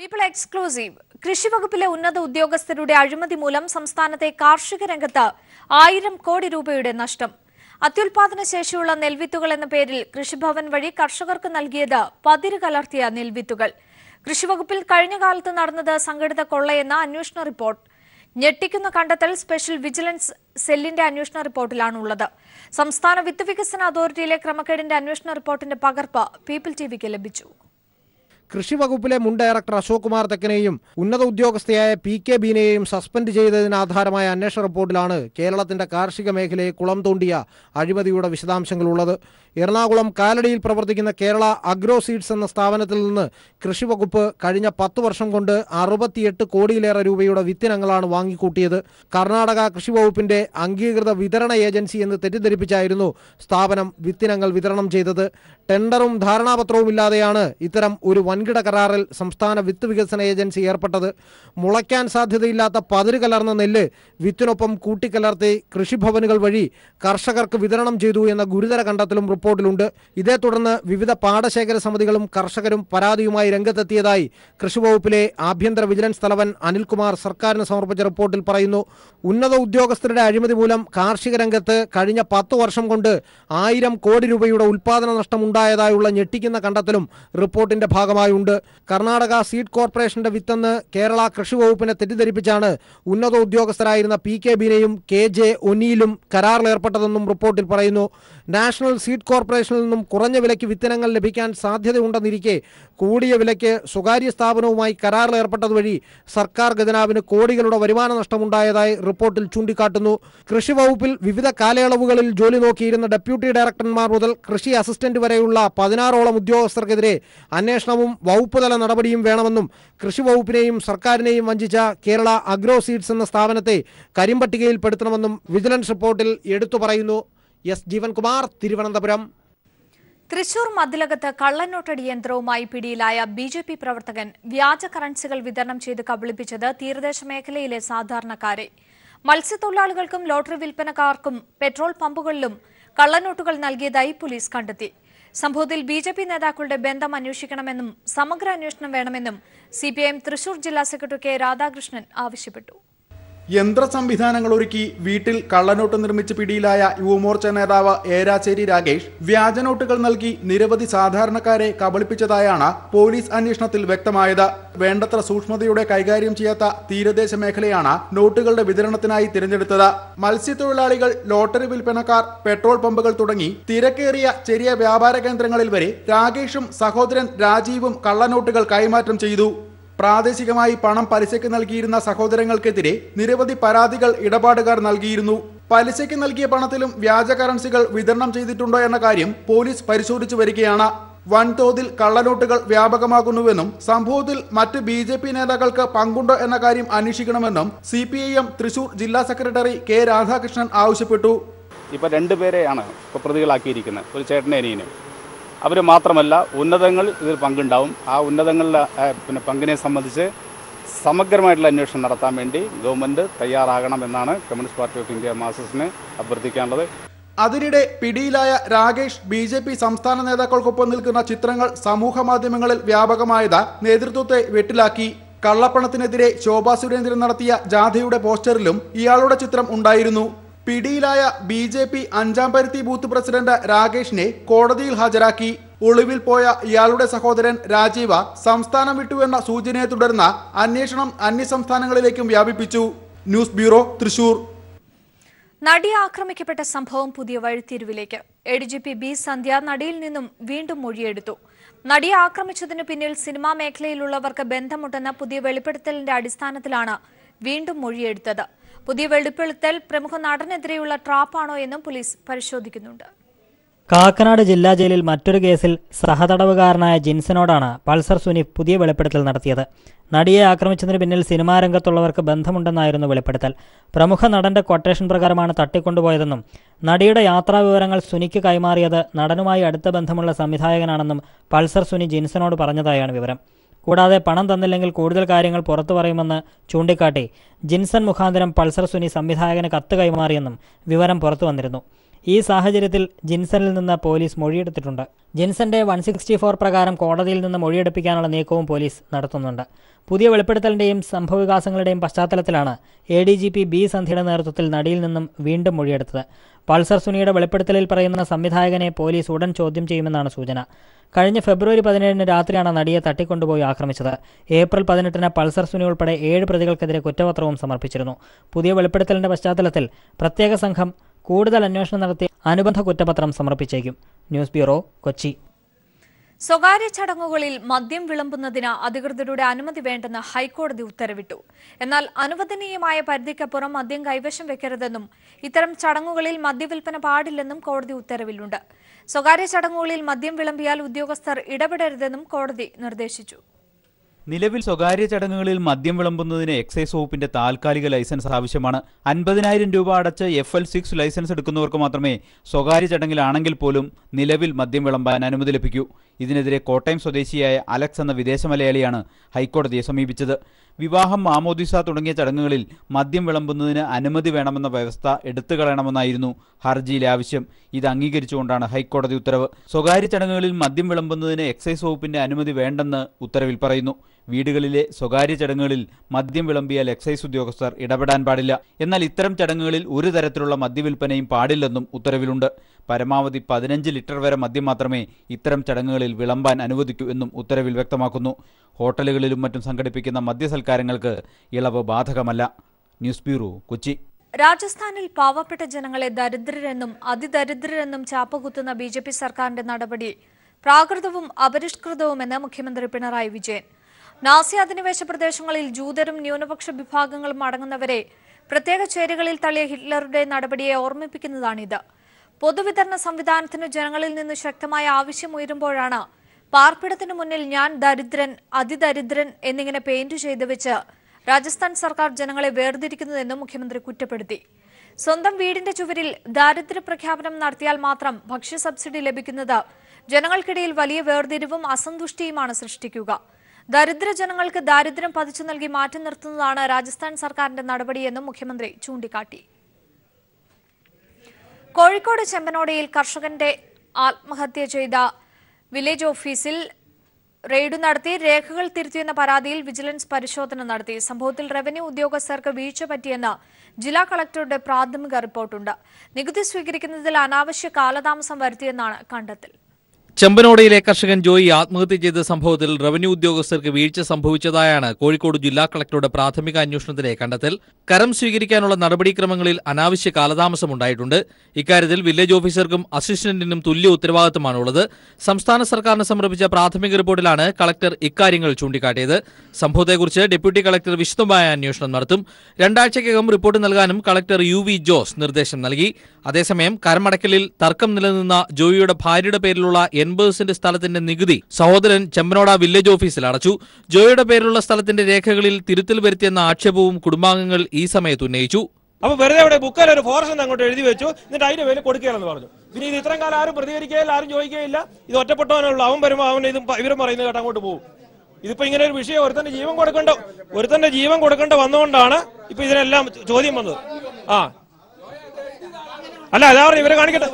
people exclusive കൃഷി വകുപ്പിലെ ഉന്നത ഉദ്യോഗസ്ഥരുടെ അഴിമതി മൂലം സംസ്ഥാനത്തെ കാർഷിക രംഗത്ത് ആയിരം കോടി രൂപയുടെ നഷ്ടം അത്യുൽപാദന ശേഷിയുള്ള നെൽവിത്തുകൾ എന്ന പേരിൽ കൃഷിഭവൻ വഴി കർഷകർക്ക് നൽകിയത് പതിര് കലർത്തിയ നെൽവിത്തുകൾ കൃഷിവകുപ്പിൽ കഴിഞ്ഞ കാലത്ത് നടന്നത് സംഘടിത കൊള്ളയെന്ന അന്വേഷണ റിപ്പോർട്ട് ഞെട്ടിക്കുന്ന കണ്ടെത്തൽ സ്പെഷ്യൽ വിജിലൻസ് സെല്ലിന്റെ അന്വേഷണ റിപ്പോർട്ടിലാണുള്ളത് സംസ്ഥാന വിത്ത് വികസന അതോറിറ്റിയിലെ ക്രമക്കേടിന്റെ അന്വേഷണ റിപ്പോർട്ടിന്റെ പകർപ്പ് പീപ്പിൾ ടിവിക്ക് ലഭിച്ചു കൃഷി വകുപ്പിലെ മുൻ ഡയറക്ടർ അശോക് കുമാർ തെക്കനെയും ഉന്നത ഉദ്യോഗസ്ഥയായ പി കെ ബീനെയും സസ്പെൻഡ് ചെയ്തതിന് ആധാരമായ അന്വേഷണ റിപ്പോർട്ടിലാണ് കേരളത്തിന്റെ കാർഷിക മേഖലയെ കുളം തോണ്ടിയ അഴിമതിയുടെ വിശദാംശങ്ങളുള്ളത് എറണാകുളം കാലടിയിൽ പ്രവർത്തിക്കുന്ന കേരള അഗ്രോ സീഡ്സ് എന്ന സ്ഥാപനത്തിൽ നിന്ന് കൃഷി വകുപ്പ് കഴിഞ്ഞ പത്ത് വർഷം കൊണ്ട് അറുപത്തിയെട്ട് കോടിയിലേറെ രൂപയുടെ വിത്തിനങ്ങളാണ് വാങ്ങിക്കൂട്ടിയത് കർണാടക കൃഷി വകുപ്പിന്റെ അംഗീകൃത വിതരണ ഏജൻസി എന്ന് തെറ്റിദ്ധരിപ്പിച്ചായിരുന്നു സ്ഥാപനം വിത്തിനങ്ങൾ വിതരണം ചെയ്തത് ടെൻഡറും ധാരണാപത്രവും ഇല്ലാതെയാണ് ഇത്തരം ഒരു വൻ വൻകിട കരാറിൽ സംസ്ഥാന വിത്ത് വികസന ഏജൻസി ഏർപ്പെട്ടത് മുളയ്ക്കാൻ സാധ്യതയില്ലാത്ത പതിരു കലർന്ന നെല്ല് വിത്തിനൊപ്പം കൂട്ടിക്കലർത്തി കൃഷിഭവനുകൾ വഴി കർഷകർക്ക് വിതരണം ചെയ്തു എന്ന ഗുരുതര കണ്ടെത്തലും റിപ്പോർട്ടിലുണ്ട് ഇതേ തുടർന്ന് വിവിധ പാടശേഖര സമിതികളും കർഷകരും പരാതിയുമായി രംഗത്തെത്തിയതായി കൃഷിവകുപ്പിലെ ആഭ്യന്തര വിജിലൻസ് തലവൻ അനിൽകുമാർ സർക്കാരിന് സമർപ്പിച്ച റിപ്പോർട്ടിൽ പറയുന്നു ഉന്നത ഉദ്യോഗസ്ഥരുടെ അഴിമതി മൂലം കാർഷിക രംഗത്ത് കഴിഞ്ഞ പത്ത് വർഷം കൊണ്ട് ആയിരം കോടി രൂപയുടെ ഉൽപ്പാദന നഷ്ടമുണ്ടായതായുള്ള ഞെട്ടിക്കുന്ന കണ്ടെത്തലും റിപ്പോർട്ടിന്റെ ഭാഗമായി ഉണ്ടായിട്ടുണ്ട് കർണാടക സീഡ് കോർപ്പറേഷന്റെ വിത്തെന്ന് കേരള കൃഷി വകുപ്പിനെ തെറ്റിദ്ധരിപ്പിച്ചാണ് ഉന്നത ഉദ്യോഗസ്ഥരായിരുന്ന പി കെ ബിനെയും കെ ജെ ഒനിയിലും കരാറിലേർപ്പെട്ടതെന്നും റിപ്പോർട്ടിൽ പറയുന്നു നാഷണൽ സീഡ് കോർപ്പറേഷനിൽ നിന്നും കുറഞ്ഞ വിലയ്ക്ക് വിത്തനങ്ങൾ ലഭിക്കാൻ സാധ്യതയുണ്ടെന്നിരിക്കെ കൂടിയ വിലയ്ക്ക് സ്വകാര്യ സ്ഥാപനവുമായി കരാറിലേർപ്പെട്ടതുവഴി സർക്കാർ ഗതനാവിന് കോടികളുടെ വരുമാന നഷ്ടമുണ്ടായതായി റിപ്പോർട്ടിൽ ചൂണ്ടിക്കാട്ടുന്നു കൃഷി വകുപ്പിൽ വിവിധ കാലയളവുകളിൽ ജോലി നോക്കിയിരുന്ന ഡെപ്യൂട്ടി ഡയറക്ടർമാർ മുതൽ കൃഷി അസിസ്റ്റന്റ് വരെയുള്ള പതിനാറോളം ഉദ്യോഗസ്ഥർക്കെതിരെ അന്വേഷണവും തല നടപടിയും വേണമെന്നും കൃഷി വകുപ്പിനെയും സർക്കാരിനെയും വഞ്ചിച്ച കേരള അഗ്രോ സീഡ്സ് എന്ന സ്ഥാപനത്തെ കരിമ്പട്ടികയിൽ പെടുത്തണമെന്നും വിജിലൻസ് റിപ്പോർട്ടിൽ എടുത്തു പറയുന്നു എസ് ജീവൻകുമാർ തിരുവനന്തപുരം തൃശൂർ മതിലകത്ത് കള്ളനോട്ടടി യന്ത്രവുമായി പിടിയിലായ ബി ജെ പി പ്രവർത്തകൻ വ്യാജ കറൻസികൾ വിതരണം ചെയ്ത് കബളിപ്പിച്ചത് തീരദേശ മേഖലയിലെ സാധാരണക്കാരെ മത്സ്യത്തൊഴിലാളികൾക്കും ലോട്ടറി വിൽപ്പനക്കാർക്കും പെട്രോൾ പമ്പുകളിലും കള്ളനോട്ടുകൾ നൽകിയതായി പോലീസ് കണ്ടെത്തി സംഭവത്തിൽ ബി ജെ പി നേതാക്കളുടെ ബന്ധം അന്വേഷിക്കണമെന്നും സമഗ്ര അന്വേഷണം വേണമെന്നും C P I M Thrissur ജില്ലാ സെക്രട്ടറി കെ രാധാകൃഷ്ണൻ ആവശ്യപ്പെട്ടു യന്ത്ര സംവിധാനങ്ങൾ ഒരുക്കി വീട്ടിൽ കള്ളനോട്ട് നിർമ്മിച്ച് പിടിയിലായ യുവമോർച്ച നേതാവ് ഏരാശ്ശേരി രാകേഷ് വ്യാജനോട്ടുകൾ നൽകി നിരവധി സാധാരണക്കാരെ കബളിപ്പിച്ചതായാണ് പോലീസ് അന്വേഷണത്തിൽ വ്യക്തമായത് വേണ്ടത്ര സൂക്ഷ്മതയോടെ കൈകാര്യം ചെയ്യാത്ത തീരദേശ മേഖലയാണ് നോട്ടുകളുടെ വിതരണത്തിനായി തിരഞ്ഞെടുത്തത് മത്സ്യത്തൊഴിലാളികൾ ലോട്ടറി വിൽപ്പനക്കാർ പെട്രോൾ പമ്പുകൾ തുടങ്ങി തിരക്കേറിയ ചെറിയ വ്യാപാര കേന്ദ്രങ്ങളിൽ വരെ രാകേഷും സഹോദരൻ രാജീവും കള്ളനോട്ടുകൾ കൈമാറ്റം ചെയ്തു പ്രാദേശികമായി പണം പലിശയ്ക്ക് നൽകിയിരുന്ന സഹോദരങ്ങൾക്കെതിരെ നിരവധി പരാതികൾ ഇടപാടുകാർ നൽകിയിരുന്നു പലിശയ്ക്ക് നൽകിയ പണത്തിലും വ്യാജ കറൻസികൾ വിതരണം ചെയ്തിട്ടുണ്ടോ എന്ന കാര്യം പോലീസ് പരിശോധിച്ചു വരികയാണ് വൻതോതിൽ കള്ളനോട്ടുകൾ വ്യാപകമാകുന്നുവെന്നും സംഭവത്തിൽ മറ്റ് ബി ജെ പി നേതാക്കൾക്ക് പങ്കുണ്ടോ എന്ന കാര്യം അന്വേഷിക്കണമെന്നും C P I M Thrissur ജില്ലാ സെക്രട്ടറി കെ രാധാകൃഷ്ണൻ ആവശ്യപ്പെട്ടു ഇപ്പൊ രണ്ടുപേരെയാണ് പ്രതികളാക്കിയിരിക്കുന്നത് ഒരു ചേട്ടനെ അനിയനും അവർ മാത്രമല്ല ഉന്നതങ്ങൾ ഇതിൽ പങ്കുണ്ടാവും ആ ഉന്നതങ്ങളിലെ പിന്നെ പങ്കിനെ സംബന്ധിച്ച് സമഗ്രമായിട്ടുള്ള അന്വേഷണം നടത്താൻ വേണ്ടി ഗവൺമെൻറ് തയ്യാറാകണമെന്നാണ് കമ്മ്യൂണിസ്റ്റ് പാർട്ടി ഓഫ് ഇന്ത്യ മാസസിനെ അഭ്യർത്ഥിക്കാനുള്ളത് അതിനിടെ പിടിയിലായ രാകേഷ് ബി ജെ പി സംസ്ഥാന നേതാക്കൾക്കൊപ്പം നിൽക്കുന്ന ചിത്രങ്ങൾ സമൂഹ മാധ്യമങ്ങളിൽ വ്യാപകമായത് നേതൃത്വത്തെ വെട്ടിലാക്കി കള്ളപ്പണത്തിനെതിരെ ശോഭാ സുരേന്ദ്രൻ നടത്തിയ ജാഥയുടെ പോസ്റ്ററിലും ഇയാളുടെ ചിത്രം ഉണ്ടായിരുന്നു പിടിയിലായ ബി ജെ പി അഞ്ചാം പരുത്തി ബൂത്ത് പ്രസിഡന്റ് രാകേഷിനെ കോടതിയിൽ ഹാജരാക്കി ഒളിവിൽ പോയ ഇയാളുടെ സഹോദരൻ രാജീവ സംസ്ഥാനം വിട്ടുവെന്ന സൂചനയെ തുടർന്ന് അന്വേഷണം അന്യസംസ്ഥാനങ്ങളിലേക്കും വ്യാപിപ്പിച്ചു ന്യൂസ് ബ്യൂറോ തൃശൂർ നടി ആക്രമിക്കപ്പെട്ട സംഭവം പുതിയ വഴിത്തിരിവിലേക്ക് A D G P B Sandhya നടിയിൽ നിന്നും വീണ്ടും മൊഴിയെടുത്തു നടിയെ ആക്രമിച്ചതിനു പിന്നിൽ സിനിമാ മേഖലയിലുള്ളവർക്ക് ബന്ധമുണ്ടെന്ന പുതിയ വെളിപ്പെടുത്തലിന്റെ അടിസ്ഥാനത്തിലാണ് വീണ്ടും മൊഴിയെടുത്തത് പുതിയ വെളിപ്പെടുത്തൽ പ്രമുഖ നടനെതിരെയുള്ള ട്രാപ്പാണോ എന്നും പോലീസ് പരിശോധിക്കുന്നുണ്ട് കാക്കനാട് ജില്ലാ ജയിലിൽ മറ്റൊരു കേസിൽ സഹതടവുകാരനായ ജിൻസനോടാണ് പൾസർ സുനി പുതിയ വെളിപ്പെടുത്തൽ നടത്തിയത് നടിയെ ആക്രമിച്ചതിന് പിന്നിൽ സിനിമാ രംഗത്തുള്ളവർക്ക് ബന്ധമുണ്ടെന്നായിരുന്നു വെളിപ്പെടുത്തൽ പ്രമുഖ നടന്റെ കൊട്ടേഷൻ പ്രകാരമാണ് തട്ടിക്കൊണ്ടുപോയതെന്നും നടിയുടെ യാത്രാ വിവരങ്ങൾ സുനിക്ക് കൈമാറിയത് നടനുമായി അടുത്ത ബന്ധമുള്ള സംവിധായകനാണെന്നും പൾസർ സുനി ജിൻസനോട് പറഞ്ഞതായാണ് വിവരം കൂടാതെ പണം തന്നില്ലെങ്കിൽ കൂടുതൽ കാര്യങ്ങൾ പുറത്തു പറയുമെന്ന് ചൂണ്ടിക്കാട്ടി ജിൻസൺ മുഖാന്തരം പൾസർ സുനി സംവിധായകന് കത്ത് കൈമാറിയെന്നും വിവരം പുറത്തു വന്നിരുന്നു ഈ സാഹചര്യത്തിൽ ജിൻസണിൽ നിന്ന് പോലീസ് മൊഴിയെടുത്തിട്ടുണ്ട് ജിൻസന്റെ വൺ സിക്സ്റ്റി ഫോർ പ്രകാരം കോടതിയിൽ നിന്ന് മൊഴിയെടുപ്പിക്കാനുള്ള നീക്കവും പോലീസ് നടത്തുന്നുണ്ട് പുതിയ വെളിപ്പെടുത്തലിൻ്റെയും സംഭവവികാസങ്ങളുടെയും പശ്ചാത്തലത്തിലാണ് A D G P B സന്ധ്യയുടെ നേതൃത്വത്തിൽ നടിയിൽ നിന്നും വീണ്ടും മൊഴിയെടുത്തത് പൾസർ സുനിയുടെ വെളിപ്പെടുത്തലിൽ പറയുന്ന സംവിധായകനെ പോലീസ് ഉടൻ ചോദ്യം ചെയ്യുമെന്നാണ് സൂചന കഴിഞ്ഞ ഫെബ്രുവരി പതിനേഴിന് രാത്രിയാണ് നടിയെ തട്ടിക്കൊണ്ടുപോയി ആക്രമിച്ചത് ഏപ്രിൽ പതിനെട്ടിന് പൾസർ സുനി ഉൾപ്പെടെ ഏഴ് പ്രതികൾക്കെതിരെ കുറ്റപത്രവും സമർപ്പിച്ചിരുന്നു പുതിയ വെളിപ്പെടുത്തലിൻ്റെ പശ്ചാത്തലത്തിൽ പ്രത്യേക സംഘം കൂടുതൽ അന്വേഷണം നടത്തി അനുബന്ധ കുറ്റപത്രം സമർപ്പിച്ചേക്കും ന്യൂസ് ബ്യൂറോ കൊച്ചി സ്വകാര്യ ചടങ്ങുകളിൽ മദ്യം വിളമ്പുന്നതിന് അധികൃതരുടെ അനുമതി വേണ്ടെന്ന് ഹൈക്കോടതി ഉത്തരവിട്ടു എന്നാൽ അനുവദനീയമായ പരിധിക്കപ്പുറം മദ്യം കൈവശം വെക്കരുതെന്നും ഇത്തരം ചടങ്ങുകളിൽ മദ്യവിൽപ്പന പാടില്ലെന്നും കോടതി ഉത്തരവിലുണ്ട് സ്വകാര്യ ചടങ്ങുകളിൽ മദ്യം വിളമ്പിയാൽ ഉദ്യോഗസ്ഥർ ഇടപെടരുതെന്നും കോടതി നിർദ്ദേശിച്ചു നിലവിൽ സ്വകാര്യ ചടങ്ങുകളിൽ മദ്യം വിളമ്പുന്നതിന് എക്സൈസ് വകുപ്പിന്റെ താൽക്കാലിക ലൈസൻസ് ആവശ്യമാണ് അൻപതിനായിരം രൂപ അടച്ച് എഫ് എൽ സിക്സ് ലൈസൻസ് എടുക്കുന്നവർക്ക് മാത്രമേ സ്വകാര്യ ചടങ്ങിലാണെങ്കിൽ പോലും നിലവിൽ മദ്യം വിളമ്പാൻ അനുമതി ലഭിക്കൂ ഇതിനെതിരെ കോട്ടയം സ്വദേശിയായ അലക്സ് എന്ന വിദേശ മലയാളിയാണ് ഹൈക്കോടതിയെ സമീപിച്ചത് വിവാഹം മാമോദിസ തുടങ്ങിയ ചടങ്ങുകളിൽ മദ്യം വിളമ്പുന്നതിന് അനുമതി വേണമെന്ന വ്യവസ്ഥ എടുത്തു കളയണമെന്നായിരുന്നു ഹർജിയിലെ ആവശ്യം ഇത് അംഗീകരിച്ചുകൊണ്ടാണ് ഹൈക്കോടതി ഉത്തരവ് സ്വകാര്യ ചടങ്ങുകളിൽ മദ്യം വിളമ്പുന്നതിന് എക്സൈസ് വകുപ്പിന്റെ അനുമതി വേണ്ടെന്ന് ഉത്തരവിൽ പറയുന്നു വീടുകളിലെ സ്വകാര്യ ചടങ്ങുകളിൽ മദ്യം വിളമ്പിയാൽ എക്സൈസ് ഉദ്യോഗസ്ഥർ ഇടപെടാൻ പാടില്ല എന്നാൽ ഇത്തരം ചടങ്ങുകളിൽ ഒരു തരത്തിലുള്ള മദ്യവിൽപ്പനയും പാടില്ലെന്നും ഉത്തരവിലുണ്ട് പരമാവധി പതിനഞ്ച് ലിറ്റർ വരെ മദ്യം മാത്രമേ ഇത്തരം ചടങ്ങുകളിൽ വിളമ്പാൻ അനുവദിക്കൂ എന്നും ഉത്തരവിൽ വ്യക്തമാക്കുന്നു ഹോട്ടലുകളിലും മറ്റും സംഘടിപ്പിക്കുന്ന മദ്യസൽക്കാരങ്ങൾക്ക് ഇളവ് ബാധകമല്ല ന്യൂസ് ബ്യൂറോ കൊച്ചി രാജസ്ഥാനിൽ പാവപ്പെട്ട ജനങ്ങളെ ദരിദ്രരെന്നും അതിദരിദ്രരെന്നും ചാപ്പകുത്തുന്ന ബി ജെ പി സർക്കാരിന്റെ നടപടി പ്രാകൃതവും അപരിഷ്കൃതവുമെന്ന് മുഖ്യമന്ത്രി പിണറായി വിജയൻ നാസി അധിനിവേശ പ്രദേശങ്ങളിൽ ജൂതരും ന്യൂനപക്ഷ വിഭാഗങ്ങളും അടങ്ങുന്നവരെ പ്രത്യേക ചേരുകളിൽ തള്ളിയ ഹിറ്റ്ലറുടെ നടപടിയെ ഓർമ്മിപ്പിക്കുന്നതാണിത് പൊതുവിതരണ സംവിധാനത്തിന് ജനങ്ങളിൽ നിന്ന് ശക്തമായ ആവശ്യം ഉയരുമ്പോഴാണ് പാർപ്പിടത്തിനു മുന്നിൽ ഞാൻ ദരിദ്രൻ അതിദരിദ്രൻ എന്നിങ്ങനെ പെയിന്റ് ചെയ്ത് വെച്ച് രാജസ്ഥാൻ സർക്കാർ ജനങ്ങളെ വേർതിരിക്കുന്നതെന്നും മുഖ്യമന്ത്രി കുറ്റപ്പെടുത്തി സ്വന്തം വീടിന്റെ ചുവരിൽ ദാരിദ്ര്യ പ്രഖ്യാപനം നടത്തിയാൽ മാത്രം ഭക്ഷ്യ സബ്സിഡി ലഭിക്കുന്നത് ജനങ്ങൾക്കിടയിൽ വലിയ വേർതിരിവും അസന്തുഷ്ടിയുമാണ് സൃഷ്ടിക്കുക ദരിദ്ര ജനങ്ങൾക്ക് ദാരിദ്ര്യം പതിച്ചു നൽകി മാറ്റി നിർത്തുന്നതാണ് രാജസ്ഥാൻ സർക്കാരിന്റെ നടപടിയെന്നും മുഖ്യമന്ത്രി ചൂണ്ടിക്കാട്ടി കോഴിക്കോട് ചെമ്പനോടയിൽ കർഷകന്റെ ആത്മഹത്യ ചെയ്ത വില്ലേജ് ഓഫീസിൽ റെയ്ഡ് നടത്തി രേഖകൾ തിരുത്തിയെന്ന പരാതിയിൽ വിജിലൻസ് പരിശോധന നടത്തി സംഭവത്തിൽ റവന്യൂ ഉദ്യോഗസ്ഥർക്ക് വീഴ്ച പറ്റിയെന്ന് ജില്ലാ കളക്ടറുടെ പ്രാഥമിക റിപ്പോർട്ടുണ്ട് നികുതി സ്വീകരിക്കുന്നതിൽ അനാവശ്യ കാലതാമസം വരുത്തിയെന്നാണ് കണ്ടെത്തൽ ചെമ്പനോടയിലെ കർഷകൻ ജോയി ആത്മഹത്യ ചെയ്ത സംഭവത്തിൽ റവന്യൂ ഉദ്യോഗസ്ഥർക്ക് വീഴ്ച സംഭവിച്ചതായാണ് കോഴിക്കോട് ജില്ലാ കളക്ടറുടെ പ്രാഥമിക അന്വേഷണത്തിലെ കണ്ടെത്തൽ കരം സ്വീകരിക്കാനുള്ള നടപടിക്രമങ്ങളിൽ അനാവശ്യ കാലതാമസമുണ്ടായിട്ടുണ്ട് ഇക്കാര്യത്തിൽ വില്ലേജ് ഓഫീസർക്കും അസിസ്റ്റന്റിനും തുല്യ ഉത്തരവാദിത്തമാണുള്ളത് സംസ്ഥാന സർക്കാരിന് സമർപ്പിച്ച പ്രാഥമിക റിപ്പോർട്ടിലാണ് കളക്ടർ ഇക്കാര്യങ്ങൾ ചൂണ്ടിക്കാട്ടിയത് സംഭവത്തെക്കുറിച്ച് ഡെപ്യൂട്ടി കളക്ടർ വിശദമായ അന്വേഷണം നടത്തും രണ്ടാഴ്ചയ്ക്കകം റിപ്പോർട്ട് നൽകാനും കളക്ടർ യു വി ജോസ് നിർദ്ദേശം നൽകി അതേസമയം കരമടക്കലിൽ തർക്കം നിലനിന്ന ജോയിയുടെ ഭാര്യയുടെ പേരിലുള്ള എൺപത് സെന്റ് സ്ഥലത്തിന്റെ നികുതി സഹോദരൻ ചെമ്പനോട വില്ലേജ് ഓഫീസിൽ അടച്ചു ജോയുടെ പേരിലുള്ള സ്ഥലത്തിന്റെ രേഖകളിൽ തിരുത്തൽ വരുത്തിയെന്ന ആക്ഷേപവും കുടുംബാംഗങ്ങൾ ഈ സമയത്ത് ഉന്നയിച്ചു അപ്പൊ വെറുതെ അവിടെ ബുക്കിൽ ഒരു ഫോറസ്റ്റ് അങ്ങോട്ട് എഴുതി വെച്ചു എന്നിട്ട് അതിന്റെ പേര് കൊടുക്കുകയാണെന്ന് പറഞ്ഞു പിന്നെ ഇത് ഇത്രയും കാലം ആരും പ്രതികരിക്കുകയില്ല ആരും ചോദിക്കുകയില്ല ഇത് ഒറ്റപ്പെട്ടവനുള്ള അവൻ വരുമ്പോൾ അവൻ ഇതും ഇവരും പറയുന്നത് കേട്ട് അങ്ങോട്ട് പോകും ഇതിപ്പോ ഇങ്ങനെ ഒരു വിഷയം ഒരുത്തന്റെ ജീവൻ കൊടുക്കേണ്ട ഒരുത്തന്റെ ജീവൻ കൊടുക്കേണ്ട വന്നുകൊണ്ടാണ് ഇപ്പൊ ഇതിനെല്ലാം ചോദ്യം വന്നത് ആ അല്ല അതാ പറഞ്ഞു ഇവരെ കാണിക്കട്ടെ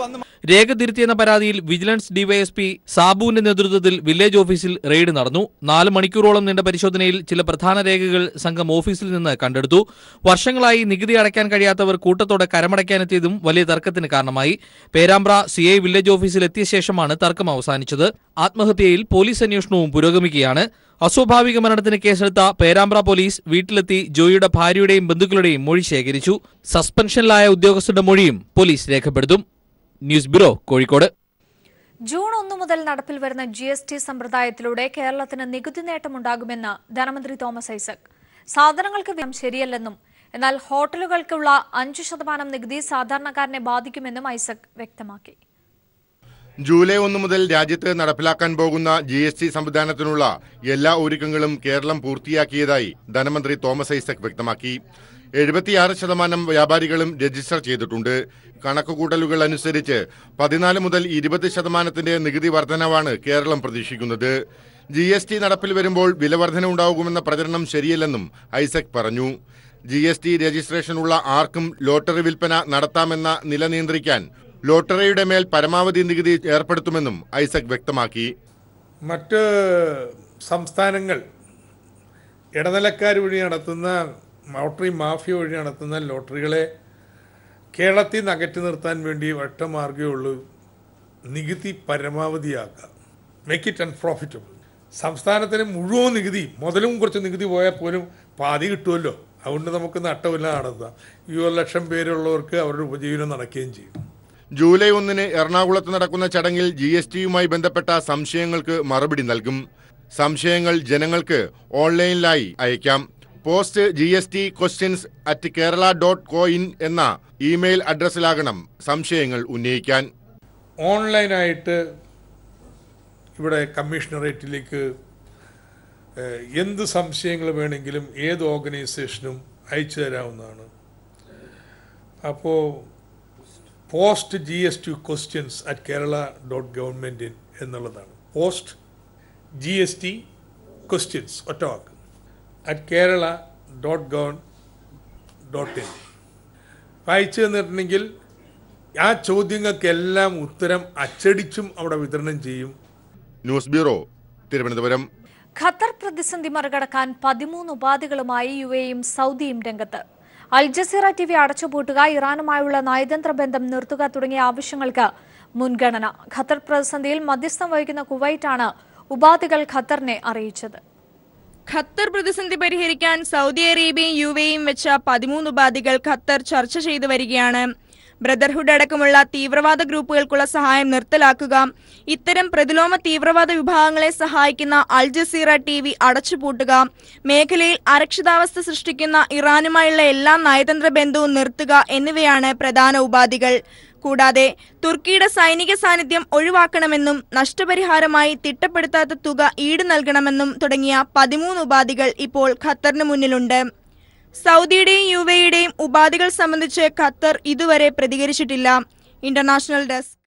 രേഖ തിരുത്തിയെന്ന പരാതിയിൽ വിജിലൻസ് ഡിവൈഎസ്പി സാബുവിന്റെ നേതൃത്വത്തിൽ വില്ലേജ് ഓഫീസിൽ റെയ്ഡ് നടന്നു നാല് മണിക്കൂറോളം നീണ്ട പരിശോധനയിൽ ചില പ്രധാന രേഖകൾ സംഘം ഓഫീസിൽ നിന്ന് കണ്ടെടുത്തു വർഷങ്ങളായി നികുതി അടയ്ക്കാൻ കഴിയാത്തവർ കൂട്ടത്തോടെ കരമടയ്ക്കാനെത്തിയതും വലിയ തർക്കത്തിന് കാരണമായി പേരാമ്പ്ര സി ഐ വില്ലേജ് ഓഫീസിൽ എത്തിയ ശേഷമാണ് തർക്കം അവസാനിച്ചത് ആത്മഹത്യയിൽ പോലീസ് അന്വേഷണവും പുരോഗമിക്കുകയാണ് അസ്വാഭാവിക മരണത്തിന് കേസെടുത്ത പേരാമ്പ്ര പോലീസ് വീട്ടിലെത്തി ജോയിയുടെ ഭാര്യയുടെയും ബന്ധുക്കളുടെയും മൊഴി ശേഖരിച്ചു സസ്പെൻഷനിലായ ഉദ്യോഗസ്ഥരുടെ മൊഴിയും പോലീസ് രേഖപ്പെടുത്തും ന്യൂസ് ബ്യൂറോ കോഴിക്കോട് ജൂൺ ഒന്നു മുതൽ നടപ്പിൽ വരുന്ന ജി എസ് ടി സമ്പ്രദായത്തിലൂടെ കേരളത്തിന് നികുതി നേട്ടമുണ്ടാകുമെന്ന് ധനമന്ത്രി തോമസ് ഐസക് സാധനങ്ങൾക്ക് വിധം ശരിയല്ലെന്നും എന്നാൽ ഹോട്ടലുകൾക്കുള്ള അഞ്ചു ശതമാനം നികുതി സാധാരണക്കാരനെ ബാധിക്കുമെന്നും ഐസക് വ്യക്തമാക്കി ജൂലൈ ഒന്നു മുതൽ രാജ്യത്ത് നടപ്പിലാക്കാൻ പോകുന്ന ജി എസ് ടി സംവിധാനത്തിനുള്ള എല്ലാ ഒരുക്കങ്ങളും കേരളം പൂർത്തിയാക്കിയതായി ധനമന്ത്രി തോമസ് ഐസക് വ്യക്തമാക്കി എഴുപത്തിയാറ് ശതമാനം വ്യാപാരികളും രജിസ്റ്റർ ചെയ്തിട്ടുണ്ട് കണക്കുകൂട്ടലുകൾ അനുസരിച്ച് പതിനാല് മുതൽ ഇരുപത് ശതമാനത്തിന്റെ നികുതി വർധനവാണ് കേരളം പ്രതീക്ഷിക്കുന്നത് ജി എസ് ടി നടപ്പിൽ വരുമ്പോൾ വിലവർധന ഉണ്ടാകുമെന്ന പ്രചരണം ശരിയല്ലെന്നും ഐസക് പറഞ്ഞു ജി എസ് ടി രജിസ്ട്രേഷനുള്ള ആർക്കും ലോട്ടറി വിൽപ്പന നടത്താമെന്ന നില നിയന്ത്രിക്കാൻ ലോട്ടറിയുടെ മേൽ പരമാവധി നികുതി ഏർപ്പെടുത്തുമെന്നും ഐസക് വ്യക്തമാക്കി മറ്റ് സംസ്ഥാനങ്ങൾ ഇടനിലക്കാർ വഴി നടത്തുന്ന ലോട്ടറി മാഫിയ വഴി നടത്തുന്ന ലോട്ടറികളെ കേരളത്തിൽ നിന്ന് അകറ്റി നിർത്താൻ വേണ്ടി ഒറ്റമാർഗ്ഗമേ ഉള്ളൂ നികുതി പരമാവധിയാക്കുക മേക്ക് ഇറ്റ് അൺപ്രോഫിറ്റബിൾ സംസ്ഥാനത്തിന് മുഴുവൻ നികുതി മുതലും കുറച്ച് നികുതി പോയാൽ പോലും പാതി കിട്ടുമല്ലോ അതുകൊണ്ട് നമുക്ക് നട്ടമില്ല നടത്താം ഈ ഒരു ലക്ഷം പേരുള്ളവർക്ക് അവരുടെ ഉപജീവനം നടക്കുകയും ചെയ്യും ജൂലൈ ഒന്നിന് എറണാകുളത്ത് നടക്കുന്ന ചടങ്ങിൽ ജി എസ് ടിയുമായി ബന്ധപ്പെട്ട സംശയങ്ങൾക്ക് മറുപടി നൽകും സംശയങ്ങൾ ജനങ്ങൾക്ക് ഓൺലൈനിലായി അയക്കാം post G S T questions at Kerala dot co in എന്ന ഇമെയിൽ അഡ്രസ്സിലാകണം സംശയങ്ങൾ ഉന്നയിക്കാൻ ഓൺലൈനായിട്ട് ഇവിടെ കമ്മീഷണറേറ്റിലേക്ക് എന്ത് സംശയങ്ങൾ വേണമെങ്കിലും ഏത് ഓർഗനൈസേഷനും അയച്ചു തരാവുന്നതാണ് അപ്പോൾ post G S T questions at Kerala dot ഗവൺമെൻറ്റിൻ എന്നുള്ളതാണ് post G S T questions ഒറ്റ വാക്ക് at Kerala dot gov dot in വായിച്ചു തന്നിട്ടുണ്ടെങ്കിൽ ആ ചോദ്യങ്ങൾക്കെല്ലാം ഉത്തരം അച്ചടിച്ചും അവിടെ വിതരണം ചെയ്യും ന്യൂസ് ബ്യൂറോ തിരുവനന്തപുരം ഖത്തർ പ്രതിസന്ധി മറികടക്കാൻ പതിമൂന്ന് ഉപാധികളുമായി യു എയും സൗദിയും രംഗത്ത് അൽ ജസീറ ടി വി അടച്ചുപൂട്ടുക ഇറാനുമായുള്ള നയതന്ത്ര ബന്ധം നിർത്തുക തുടങ്ങിയ ആവശ്യങ്ങൾക്ക് മുൻഗണന ഖത്തർ പ്രതിസന്ധിയിൽ മധ്യസ്ഥം വഹിക്കുന്ന കുവൈറ്റാണ് ഉപാധികൾ ഖത്തറിനെ അറിയിച്ചത് ഖത്തർ പ്രതിസന്ധി പരിഹരിക്കാൻ സൗദി അറേബ്യയും യു എയും വെച്ച പതിമൂന്ന് ഉപാധികൾ ഖത്തർ ചർച്ച ചെയ്തു വരികയാണ് ബ്രദർഹുഡ് അടക്കമുള്ള തീവ്രവാദ ഗ്രൂപ്പുകൾക്കുള്ള സഹായം നിർത്തലാക്കുക ഇത്തരം പ്രതിലോമ തീവ്രവാദ വിഭാഗങ്ങളെ സഹായിക്കുന്ന അൽ ജസീറ ടി വി അടച്ചുപൂട്ടുക മേഖലയിൽ അരക്ഷിതാവസ്ഥ സൃഷ്ടിക്കുന്ന ഇറാനുമായുള്ള എല്ലാ നയതന്ത്ര ബന്ധവും നിർത്തുക എന്നിവയാണ് പ്രധാന ഉപാധികൾ കൂടാതെ തുർക്കിയുടെ സൈനിക സാന്നിധ്യം ഒഴിവാക്കണമെന്നും നഷ്ടപരിഹാരമായി തിട്ടപ്പെടുത്താത്ത തുക ഈട് നൽകണമെന്നും തുടങ്ങിയ പതിമൂന്ന് ഉപാധികൾ ഇപ്പോൾ ഖത്തറിന് മുന്നിലുണ്ട് സൗദിയുടെയും എയുടെയും ഉപാധികൾ സംബന്ധിച്ച് ഖത്തർ ഇതുവരെ പ്രതികരിച്ചിട്ടില്ല ഇന്റർനാഷണൽ ഡെസ്ക്